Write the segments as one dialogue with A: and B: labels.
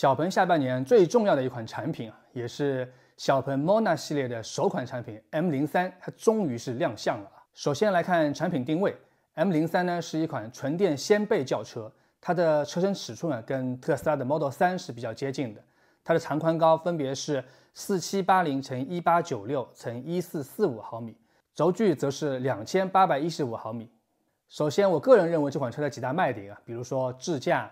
A: 小鹏下半年最重要的一款产品啊，也是小鹏 Mona 系列的首款产品 M 零三，它终于是亮相了。首先来看产品定位，M 零三呢是一款纯电掀背轿车，它的车身尺寸呢跟特斯拉的 Model 三是比较接近的，它的长宽高分别是四七八零乘一八九六乘一四四五毫米，轴距则是两千八百一十五毫米。首先，我个人认为这款车的几大卖点啊，比如说智驾、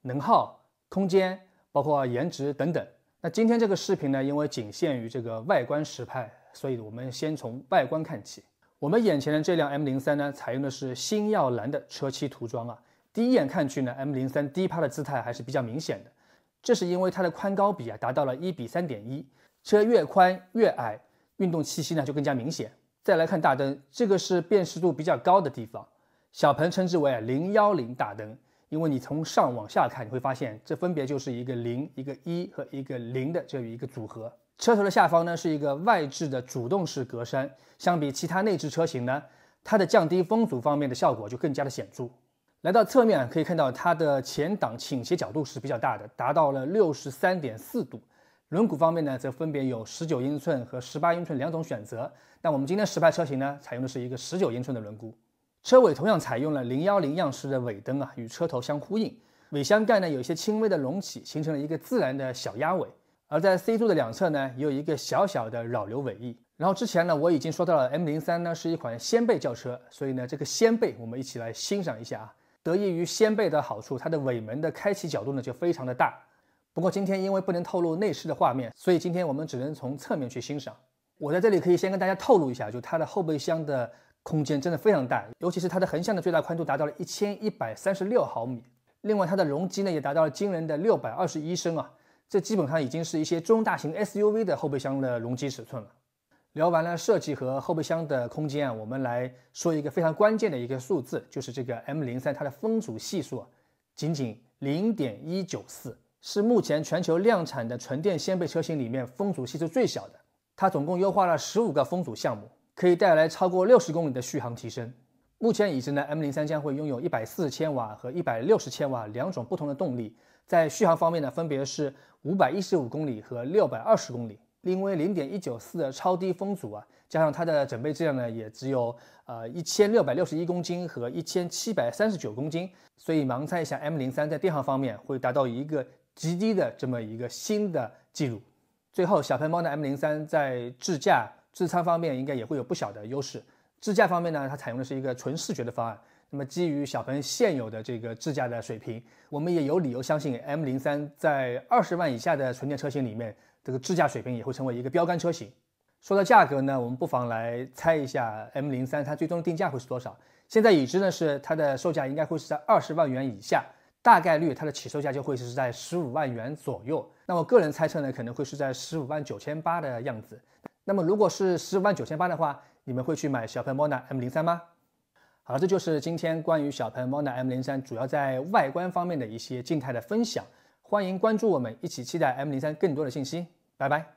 A: 能耗、空间。包括颜值等等。那今天这个视频呢，因为仅限于这个外观实拍，所以我们先从外观看起。我们眼前的这辆 M 零三呢，采用的是星耀蓝的车漆涂装啊。第一眼看去呢，M 零三低趴的姿态还是比较明显的，这是因为它的宽高比啊达到了一比三点一，车越宽越矮，运动气息呢就更加明显。再来看大灯，这个是辨识度比较高的地方，小鹏称之为零幺零大灯。因为你从上往下看，你会发现这分别就是一个零、一个一和一个零的这样一个组合。车头的下方呢是一个外置的主动式格栅，相比其他内置车型呢，它的降低风阻方面的效果就更加的显著。来到侧面，可以看到它的前挡倾斜角度是比较大的，达到了六十三点四度。轮毂方面呢，则分别有十九英寸和十八英寸两种选择。那我们今天实拍车型呢，采用的是一个十九英寸的轮毂。车尾同样采用了零幺零样式的尾灯啊，与车头相呼应。尾箱盖呢有一些轻微的隆起，形成了一个自然的小压尾。而在 C 柱的两侧呢，也有一个小小的扰流尾翼。然后之前呢，我已经说到了 M 零三呢是一款掀背轿车，所以呢，这个掀背我们一起来欣赏一下啊。得益于掀背的好处，它的尾门的开启角度呢就非常的大。不过今天因为不能透露内饰的画面，所以今天我们只能从侧面去欣赏。我在这里可以先跟大家透露一下，就它的后备箱的。空间真的非常大，尤其是它的横向的最大宽度达到了一千一百三十六毫米，另外它的容积呢也达到了惊人的六百二十一升啊，这基本上已经是一些中大型 SUV 的后备箱的容积尺寸了。聊完了设计和后备箱的空间啊，我们来说一个非常关键的一个数字，就是这个 M 零三它的风阻系数仅仅零点一九四，是目前全球量产的纯电先辈车型里面风阻系数最小的，它总共优化了十五个风阻项目。可以带来超过六十公里的续航提升。目前已知呢，M 零三将会拥有一百四十千瓦和一百六十千瓦两种不同的动力。在续航方面呢，分别是五百一十五公里和六百二十公里。另外，零点一九四的超低风阻啊，加上它的整备质量呢，也只有呃一千六百六十一公斤和一千七百三十九公斤。所以，盲猜一下，M 零三在电航方面会达到一个极低的这么一个新的记录。最后，小鹏猫的 M 零三在智驾。智仓方面应该也会有不小的优势，智驾方面呢，它采用的是一个纯视觉的方案。那么基于小鹏现有的这个智驾的水平，我们也有理由相信 M 零三在二十万以下的纯电车型里面，这个智驾水平也会成为一个标杆车型。说到价格呢，我们不妨来猜一下 M 零三它最终的定价会是多少。现在已知呢是它的售价应该会是在二十万元以下，大概率它的起售价就会是在十五万元左右。那我个人猜测呢，可能会是在十五万九千八的样子。那么如果是十五万九千八的话，你们会去买小鹏 MONA M 零三吗？好，了，这就是今天关于小鹏 MONA M 零三主要在外观方面的一些静态的分享，欢迎关注我们，一起期待 M 零三更多的信息，拜拜。